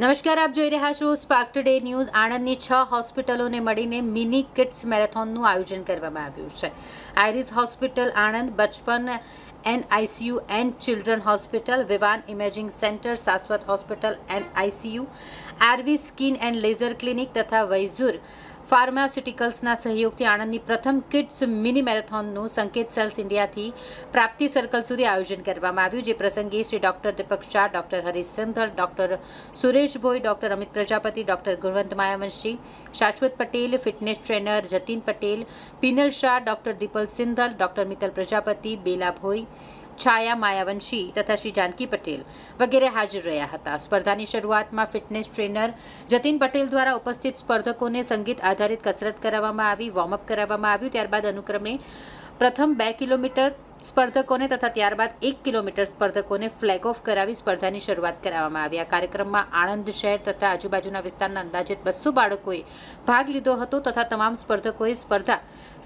નમસ્કાર આપ જોઈ રહ્યા છો સ્પાર્ક ટુડે ન્યૂઝ આણંદની છ હોસ્પિટલોને મળીને મિની કિટ્સ મેરેથોનનું આયોજન કરવામાં આવ્યું છે Iris hospital Anand Bachpan N ICU and children hospital Vivaan imaging centre Saswat hospital and ICU R V skin and laser clinic તથા વૈઝુર ફાર્માસ્યુટિકલ્સના સહયોગથી આણંદની પ્રથમ કિડ્સ મિની મેરેથોનનું સંકેત સેલ્સ ઇન્ડિયાથી પ્રાપ્તિ સર્કલ સુધી આયોજન કરવામાં આવ્યું જે પ્રસંગે Shri doctor Deepak Shah doctor Harish Sindhal doctor Suresh Bhoi doctor Amit Prajapati doctor Gunvant Mayavanshi Shashwat Patel fitness trainer Jatin Patel Pinal Shah doctor Deepal Sindhal doctor Mittal Prajapati Bela Bhoi Chhaya Mayavanshi તથા શ્રી જાનકી પટેલ વગેરે હાજર રહ્યા હતા સ્પર્ધાની શરૂઆતમાં ફિટનેસ ટ્રેનર જતીન પટેલ દ્વારા ઉપસ્થિત સ્પર્ધકોને સંગીત આધારિત કસરત કરાવવામાં આવી વોર્મઅપ કરાવવામાં આવ્યું ત્યારબાદ અનુક્રમે પ્રથમ બે કિલોમીટર સ્પર્ધકોને તથા ત્યારબાદ એક કિલોમીટર સ્પર્ધકોને ફ્લેગ ઓફ કરાવી સ્પર્ધાની શરૂઆત કરાવવામાં આવી આ કાર્યક્રમમાં આણંદ શહેર તથા આજુબાજુના વિસ્તારના અંદાજિત બસો બાળકોએ ભાગ લીધો હતો તથા તમામ સ્પર્ધકોએ સ્પર્ધા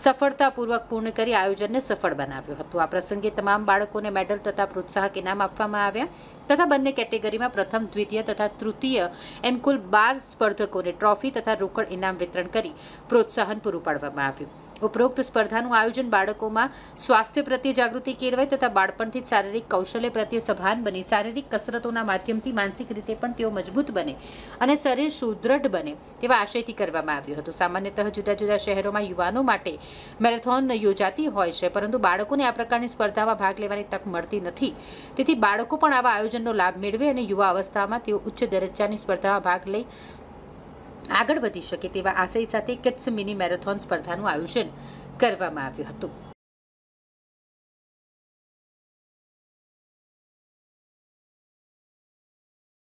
સફળતાપૂર્વક પૂર્ણ કરી આયોજનને સફળ બનાવ્યું હતું આ પ્રસંગે તમામ બાળકોને મેડલ તથા પ્રોત્સાહક ઇનામ આપવામાં આવ્યા તથા બંને કેટેગરીમાં પ્રથમ દ્વિતીય તથા તૃતીય એમ કુલ બાર સ્પર્ધકોને ટ્રોફી તથા રોકડ ઇનામ વિતરણ કરી પ્રોત્સાહન પૂરું પાડવામાં આવ્યું ઉપરોક્ત સ્પર્ધાનું આયોજન બાળકોમાં સ્વાસ્થ્ય પ્રત્યે જાગૃતિ કેળવાય તથા બાળપણથી જ શારીરિક કૌશલ્ય પ્રત્યે સભાન બને શારીરિક કસરતોના માધ્યમથી માનસિક રીતે પણ તેઓ મજબૂત બને અને શરીર સુદૃઢ બને તેવા આશયથી કરવામાં આવ્યું હતું સામાન્યતઃ જુદા જુદા શહેરોમાં યુવાનો માટે મેરેથોન યોજાતી હોય છે પરંતુ બાળકોને આ પ્રકારની સ્પર્ધામાં ભાગ લેવાની તક મળતી નથી તેથી બાળકો પણ આવા આયોજનનો લાભ મેળવે અને યુવા અવસ્થામાં તેઓ ઉચ્ચ દરજ્જાની સ્પર્ધામાં ભાગ લઈ આગળ વધી શકે તેવા આશય સાથે કિડ્સ મિની મેરેથોન સ્પર્ધાનું આયોજન કરવામાં આવ્યું હતું